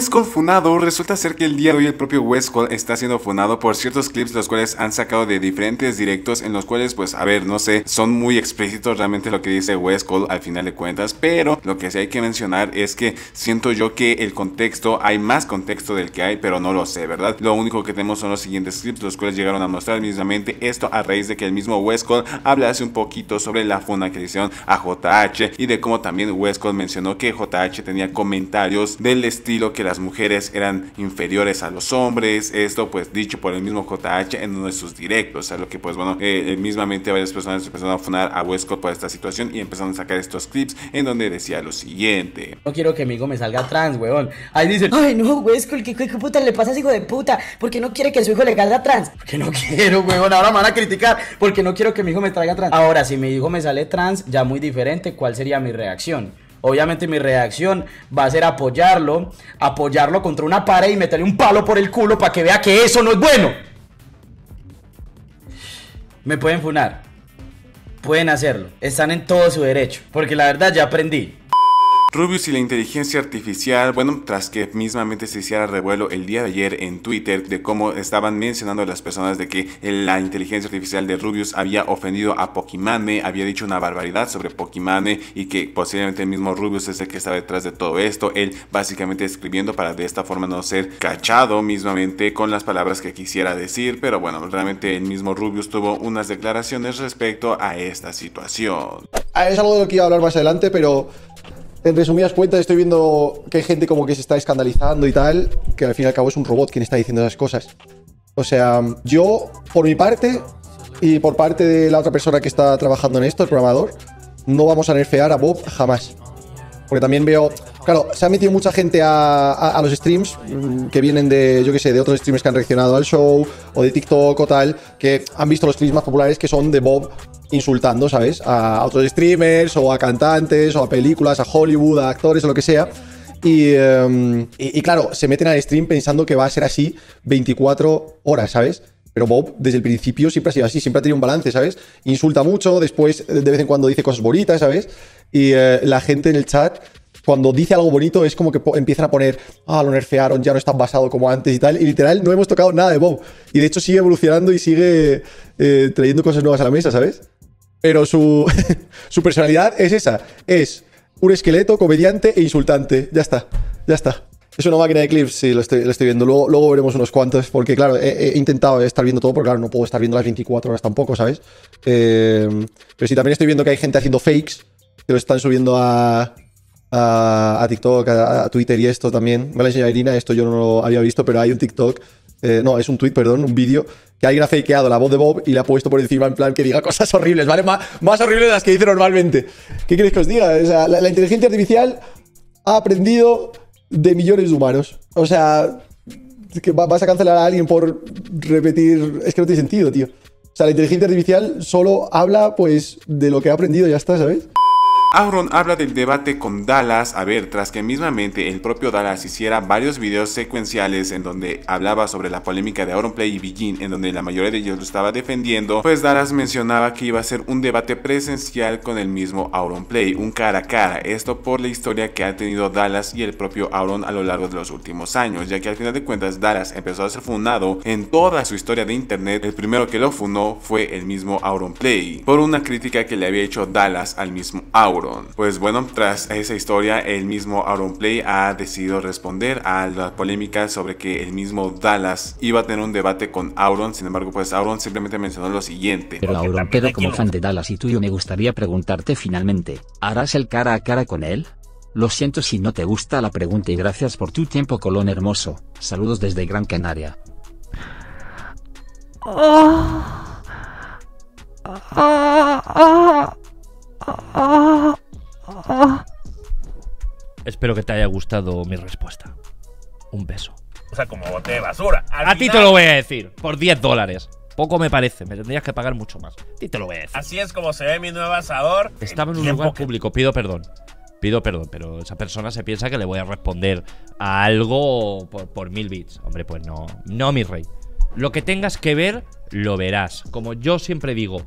Westcott funado, resulta ser que el día de hoy el propio Westcott está siendo funado por ciertos clips los cuales han sacado de diferentes directos en los cuales pues a ver, no sé, son muy explícitos realmente lo que dice Westcott al final de cuentas, pero lo que sí hay que mencionar es que siento yo que el contexto, hay más contexto del que hay, pero no lo sé, ¿verdad? Lo único que tenemos son los siguientes clips los cuales llegaron a mostrar mismamente esto a raíz de que el mismo Habla hablase un poquito sobre la funa que a JH y de cómo también Westcott mencionó que JH tenía comentarios del estilo que la las mujeres eran inferiores a los hombres, esto pues dicho por el mismo JH en uno de sus directos, a lo que pues bueno, eh, eh, mismamente varias personas empezaron a funar a Westcott por esta situación y empezaron a sacar estos clips en donde decía lo siguiente. No quiero que mi hijo me salga trans, weón. Ahí dicen, ay no, Westcott, ¿qué, qué, puta le pasa a ese hijo de puta? ¿Por qué no quiere que su hijo le salga trans? Porque no quiero, weón, ahora me van a criticar porque no quiero que mi hijo me traiga trans. Ahora, si mi hijo me sale trans, ya muy diferente, ¿cuál sería mi reacción? Obviamente mi reacción va a ser apoyarlo, apoyarlo contra una pared y meterle un palo por el culo para que vea que eso no es bueno. Me pueden funar. Pueden hacerlo. Están en todo su derecho. Porque la verdad ya aprendí. Rubius y la inteligencia artificial, bueno, tras que mismamente se hiciera revuelo el día de ayer en Twitter de cómo estaban mencionando las personas de que la inteligencia artificial de Rubius había ofendido a Pokimane, había dicho una barbaridad sobre Pokimane y que posiblemente el mismo Rubius es el que está detrás de todo esto, él básicamente escribiendo para de esta forma no ser cachado mismamente con las palabras que quisiera decir, pero bueno, realmente el mismo Rubius tuvo unas declaraciones respecto a esta situación. Ah, es algo de lo que iba a hablar más adelante, pero en resumidas cuentas, estoy viendo que hay gente como que se está escandalizando y tal, que al fin y al cabo es un robot quien está diciendo esas cosas. O sea, yo, por mi parte, y por parte de la otra persona que está trabajando en esto, el programador, no vamos a nerfear a Bob jamás. Porque también veo, claro, se ha metido mucha gente a, los streams mm, que vienen de, yo qué sé, de otros streams que han reaccionado al show o de TikTok o tal, que han visto los streams más populares que son de Bob insultando, ¿sabes? A otros streamers o a cantantes o a películas, a Hollywood, a actores o lo que sea. y em, claro, se meten al stream pensando que va a ser así 24 horas, ¿sabes? Pero Bob, desde el principio, siempre ha sido así, siempre ha tenido un balance, ¿sabes? Insulta mucho, después de vez en cuando dice cosas bonitas, ¿sabes? Y eh, la gente en el chat, cuando dice algo bonito, es como que empiezan a poner, ah, lo nerfearon, ya no está basado como antes y tal. Y literal, no hemos tocado nada de Bob. Y de hecho sigue evolucionando y sigue eh, trayendo cosas nuevas a la mesa, ¿sabes? Pero su, su personalidad es esa. Es un esqueleto, comediante e insultante. Ya está, ya está. Es una máquina de clips, sí, lo estoy, viendo. Luego, veremos unos cuantos, porque claro, he, intentado estar viendo todo, porque claro, no puedo estar viendo las 24 horas tampoco, ¿sabes? Eh, pero sí, también estoy viendo que hay gente haciendo fakes lo están subiendo a, a, TikTok, a, Twitter y esto también. Vale, lo Irina, esto yo no lo había visto, pero hay un TikTok, eh, no, es un tweet, perdón, un vídeo, que alguien ha fakeado la voz de Bob y le ha puesto por encima en plan que diga cosas horribles, ¿vale? Más, horribles de las que dice normalmente. ¿Qué queréis que os diga? O sea, la, inteligencia artificial ha aprendido de millones de humanos. O sea, que vas a cancelar a alguien por repetir. Es que no tiene sentido, tío. O sea, la inteligencia artificial solo habla, pues, de lo que ha aprendido, ya está, ¿sabes? Auron habla del debate con Dallas, a ver, tras que mismamente el propio Dallas hiciera varios videos secuenciales en donde hablaba sobre la polémica de Auron Play y Begin, en donde la mayoría de ellos lo estaba defendiendo, pues Dallas mencionaba que iba a ser un debate presencial con el mismo Auron Play, un cara a cara, esto por la historia que ha tenido Dallas y el propio Auron a lo largo de los últimos años, ya que al final de cuentas Dallas empezó a ser fundado en toda su historia de internet, el primero que lo funó fue el mismo Auron Play, por una crítica que le había hecho Dallas al mismo Auron. Pues bueno, tras esa historia, el mismo Auron Play ha decidido responder a la polémica sobre que el mismo Dallas iba a tener un debate con Auron. Sin embargo, pues Auron simplemente mencionó lo siguiente. Pero Auron, pero como fan de Dallas y tuyo, me gustaría preguntarte finalmente, ¿harás el cara a cara con él? Lo siento si no te gusta la pregunta y gracias por tu tiempo, Colón Hermoso. Saludos desde Gran Canaria. Ah, ah, ah, Espero que te haya gustado mi respuesta. Un beso. O sea, como bote de basura. a ti te lo voy a decir, por 10 dólares. Poco me parece, me tendrías que pagar mucho más. A ti te lo voy a decir. Así es como se ve mi nuevo asador. Estaba en un lugar público, pido perdón. Pido perdón, pero esa persona se piensa que le voy a responder a algo por mil bits. Hombre, pues no. No, mi rey. Lo que tengas que ver, lo verás. Como yo siempre digo,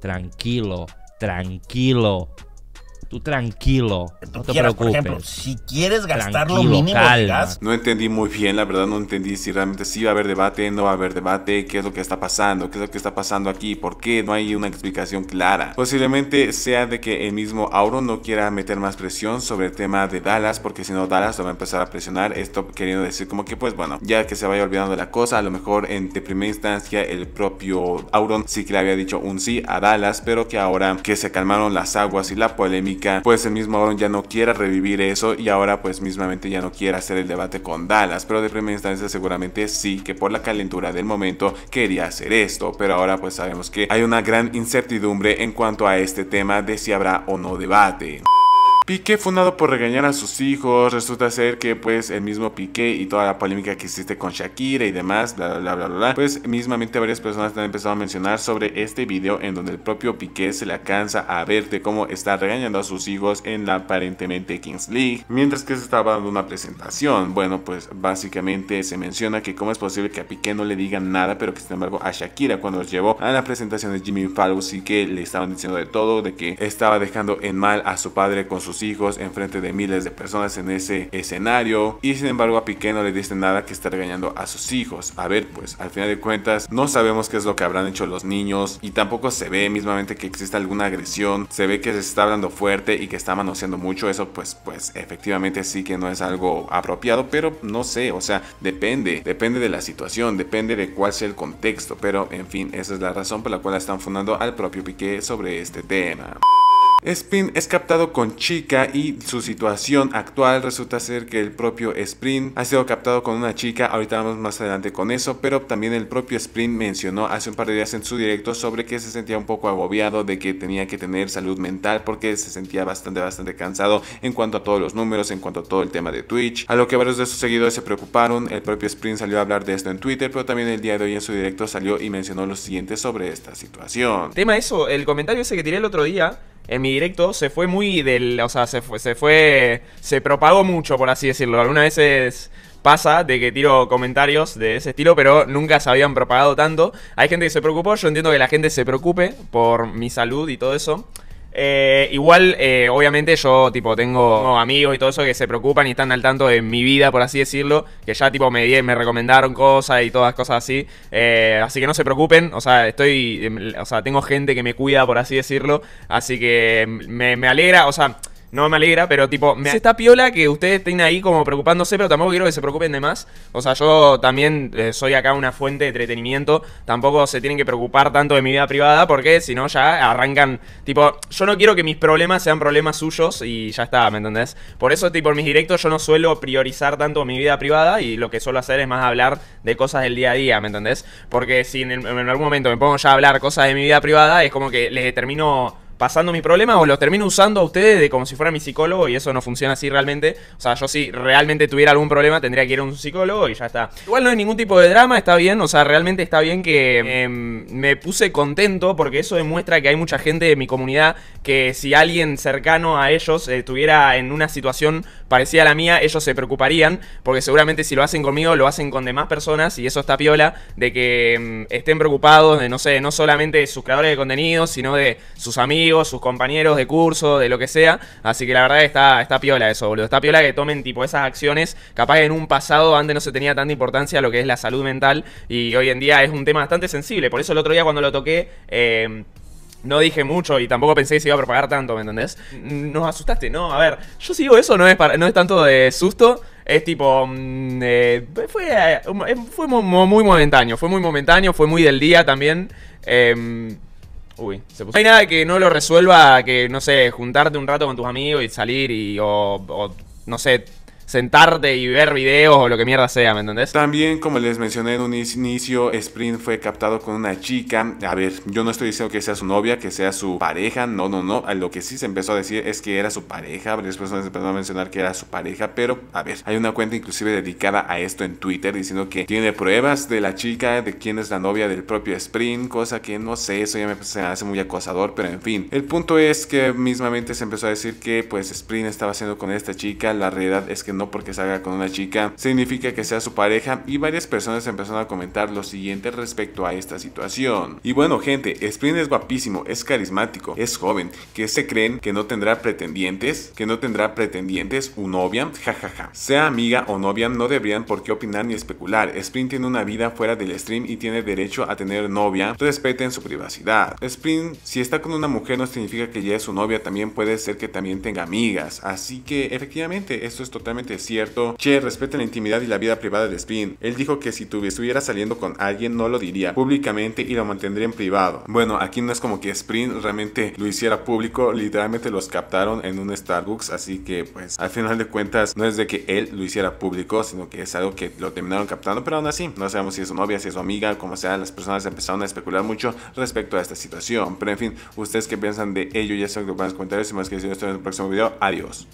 tranquilo, tranquilo, Tú tranquilo. no te preocupes. si quieres gastar lo mínimo No entendí muy bien, la verdad no entendí si realmente sí va a haber debate, no va a haber debate, qué es lo que está pasando, qué es lo que está pasando aquí, por qué no hay una explicación clara. Posiblemente sea de que el mismo Auron no quiera meter más presión sobre el tema de Dallas, porque si no Dallas lo va a empezar a presionar, esto queriendo decir como que pues bueno, ya que se vaya olvidando de la cosa, a lo mejor en primera instancia el propio Auron sí que le había dicho un sí a Dallas, pero que ahora que se calmaron las aguas y la polémica pues el mismo Aaron ya no quiera revivir eso y ahora pues mismamente ya no quiera hacer el debate con Dallas, pero de primera instancia seguramente sí que por la calentura del momento quería hacer esto, pero ahora pues sabemos que hay una gran incertidumbre en cuanto a este tema de si habrá o no debate. Piqué fundado por regañar a sus hijos, resulta ser que pues el mismo Piqué y toda la polémica que existe con Shakira y demás, bla bla bla pues mismamente varias personas han empezado a mencionar sobre este video en donde el propio Piqué se le alcanza a ver de cómo está regañando a sus hijos en la aparentemente Kings League, mientras que se estaba dando una presentación. Bueno, pues básicamente se menciona que cómo es posible que a Piqué no le digan nada, pero que sin embargo a Shakira cuando los llevó a la presentación de Jimmy Fallon sí que le estaban diciendo de todo, de que estaba dejando en mal a su padre con sus hijos enfrente de miles de personas en ese escenario. Y sin embargo a Piqué no le dice nada que está regañando a sus hijos. A ver, pues al final de cuentas no sabemos qué es lo que habrán hecho los niños y tampoco se ve mismamente que exista alguna agresión. Se ve que se está hablando fuerte y que está manoseando mucho. Eso pues, pues efectivamente sí que no es algo apropiado, pero no sé, o sea, depende, depende de la situación, depende de cuál sea el contexto. Pero en fin, esa es la razón por la cual están fundando al propio Piqué sobre este tema. Sprint es captado con chica y su situación actual resulta ser que el propio Sprint ha sido captado con una chica, ahorita vamos más adelante con eso, pero también el propio Sprint mencionó hace un par de días en su directo sobre que se sentía un poco agobiado de que tenía que tener salud mental porque se sentía bastante, bastante cansado en cuanto a todos los números, en cuanto a todo el tema de Twitch, a lo que varios de sus seguidores se preocuparon, el propio Sprint salió a hablar de esto en Twitter, pero también el día de hoy en su directo salió y mencionó lo siguiente sobre esta situación. Tema eso, el comentario ese que tiré el otro día, en mi directo se fue muy del. O sea, se fue. Se, fue, se propagó mucho, por así decirlo. Algunas veces pasa de que tiro comentarios de ese estilo, pero nunca se habían propagado tanto. Hay gente que se preocupó, yo entiendo que la gente se preocupe por mi salud y todo eso. Eh, igual, eh, obviamente, yo tipo tengo, amigos y todo eso que se preocupan y están al tanto de mi vida, por así decirlo, que ya tipo me, me recomendaron cosas y todas cosas así. Eh, así que no se preocupen, o sea, estoy, em, o sea, tengo gente que me cuida, por así decirlo, así que em, me, me alegra, o sea no me alegra, pero tipo, me... esta piola que ustedes estén ahí como preocupándose, pero tampoco quiero que se preocupen de más. O sea, yo también eh, soy acá una fuente de entretenimiento, tampoco se tienen que preocupar tanto de mi vida privada, porque si no ya arrancan, tipo, yo no quiero que mis problemas sean problemas suyos y ya está, ¿me entendés? Por eso, tipo, en mis directos yo no suelo priorizar tanto mi vida privada y lo que suelo hacer es más hablar de cosas del día a día, ¿me entendés? Porque si en, algún momento me pongo ya a hablar cosas de mi vida privada, es como que les determino pasando mi problema o los termino usando a ustedes de como si fuera mi psicólogo y eso no funciona así realmente. O sea, yo si realmente tuviera algún problema tendría que ir a un psicólogo y ya está. Igual no hay ningún tipo de drama, está bien, o sea, realmente está bien que em, me puse contento porque eso demuestra que hay mucha gente de mi comunidad que si alguien cercano a ellos estuviera en una situación parecida a la mía, ellos se preocuparían porque seguramente si lo hacen conmigo lo hacen con demás personas y eso está piola de que em, estén preocupados de no sé, no solamente de sus creadores de contenido, sino de sus amigos sus compañeros de curso, de lo que sea. Así que la verdad está, está piola eso, boludo. Está piola que tomen tipo esas acciones. Capaz que en un pasado antes no se tenía tanta importancia lo que es la salud mental y hoy en día es un tema bastante sensible. Por eso el otro día cuando lo toqué... Em, no dije mucho y tampoco pensé que se iba a propagar tanto, ¿me entendés? Nos asustaste, no, a ver, yo sigo eso, no es, no es tanto de susto, es tipo, mm, eh, fue, eh, fue muy momentáneo, fue muy momentáneo, fue muy del día también. Eh, Uy, se puso. hay nada que no lo resuelva que, no sé, juntarte un rato con tus amigos y salir y. o no sé, sentarte y ver videos o lo que mierda sea, ¿me entendés? También, como les mencioné en un inicio, Sprint fue captado con una chica. A ver, yo no estoy diciendo que sea su novia, que sea su pareja, no, no, no. lo que sí se empezó a decir es que era su pareja, varias personas empezaron a mencionar que era su pareja, pero a ver, hay una cuenta inclusive dedicada a esto en Twitter diciendo que tiene pruebas de la chica, de quién es la novia del propio Sprint, cosa que no sé, eso ya me hace muy acosador, pero en fin. El punto es que mismamente se empezó a decir que pues Sprint estaba haciendo con esta chica, la realidad es que no no porque salga con una chica significa que sea su pareja y varias personas empezaron a comentar lo siguiente respecto a esta situación. Y bueno gente, Spring es guapísimo, es carismático, es joven, que se creen que no tendrá pretendientes, que no tendrá pretendientes, un novia, jajaja. Sea amiga o novia no deberían por qué opinar ni especular, Spring tiene una vida fuera del stream y tiene derecho a tener novia, respeten su privacidad. Spring, si está con una mujer no significa que ya es su novia, también puede ser que también tenga amigas, así que efectivamente esto es totalmente cierto. Che, respete la intimidad y la vida privada de Spin. Él dijo que si estuviera saliendo con alguien no lo diría públicamente y lo mantendría en privado. Bueno, aquí no es como que Sprint realmente lo hiciera público, literalmente los captaron en un Starbucks, así que pues al final de cuentas no es de que él lo hiciera público, sino que es algo que lo terminaron captando, pero aún así no sabemos si es su novia, si es su amiga, como sea, las personas empezaron a especular mucho respecto a esta situación. Pero en fin, ustedes que piensan de ello ya saben que en los comentarios y más que decir, esto en el próximo video. Adiós.